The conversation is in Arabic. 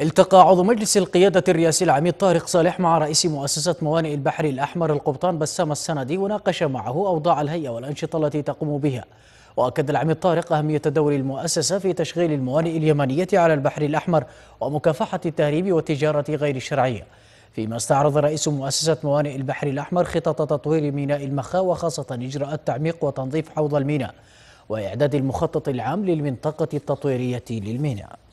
التقى عضو مجلس القيادة الرئاسي العميد طارق صالح مع رئيس مؤسسة موانئ البحر الأحمر القبطان بسام السندي وناقش معه أوضاع الهيئة والأنشطة التي تقوم بها وأكد العميد طارق أهمية دور المؤسسة في تشغيل الموانئ اليمنية على البحر الأحمر ومكافحة التهريب والتجارة غير الشرعية فيما استعرض رئيس مؤسسة موانئ البحر الأحمر خطط تطوير ميناء المخا وخاصة إجراءات تعميق وتنظيف حوض الميناء وإعداد المخطط العام للمنطقة التطويرية للميناء